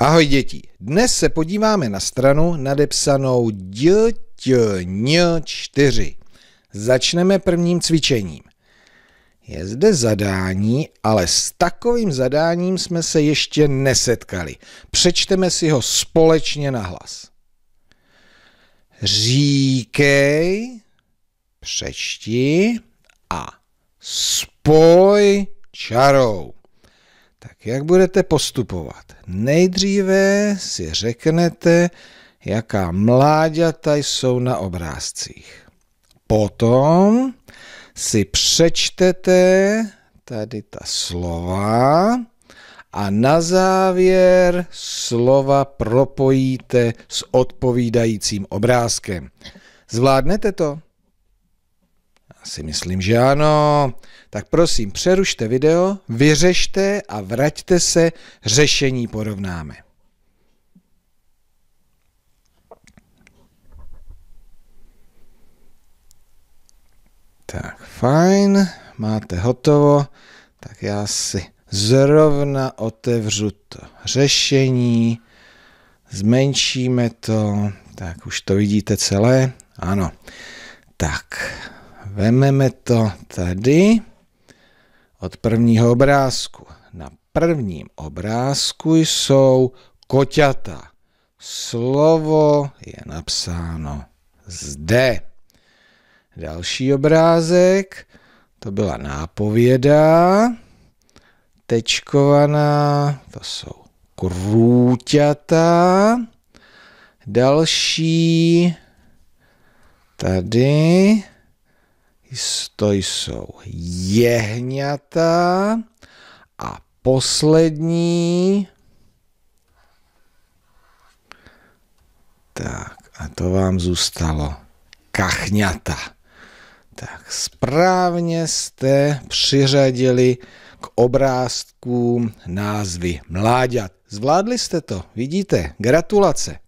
Ahoj děti, dnes se podíváme na stranu nadepsanou DTN4. Začneme prvním cvičením. Je zde zadání, ale s takovým zadáním jsme se ještě nesetkali. Přečteme si ho společně na hlas. Říkej, přečti a spoj čarou. Tak jak budete postupovat? Nejdříve si řeknete, jaká mláďata jsou na obrázcích. Potom si přečtete tady ta slova a na závěr slova propojíte s odpovídajícím obrázkem. Zvládnete to? si myslím, že ano. Tak prosím, přerušte video, vyřešte a vraťte se, řešení porovnáme. Tak, fajn, máte hotovo, tak já si zrovna otevřu to řešení, zmenšíme to, tak už to vidíte celé, ano. Tak, Vememe to tady od prvního obrázku. Na prvním obrázku jsou koťata. Slovo je napsáno zde. Další obrázek, to byla nápověda, tečkovaná, to jsou krůťata. Další, tady, to jsou jehňata a poslední. Tak a to vám zůstalo kachňata. Tak správně jste přiřadili k obrázkům názvy mláďat. Zvládli jste to, vidíte, gratulace.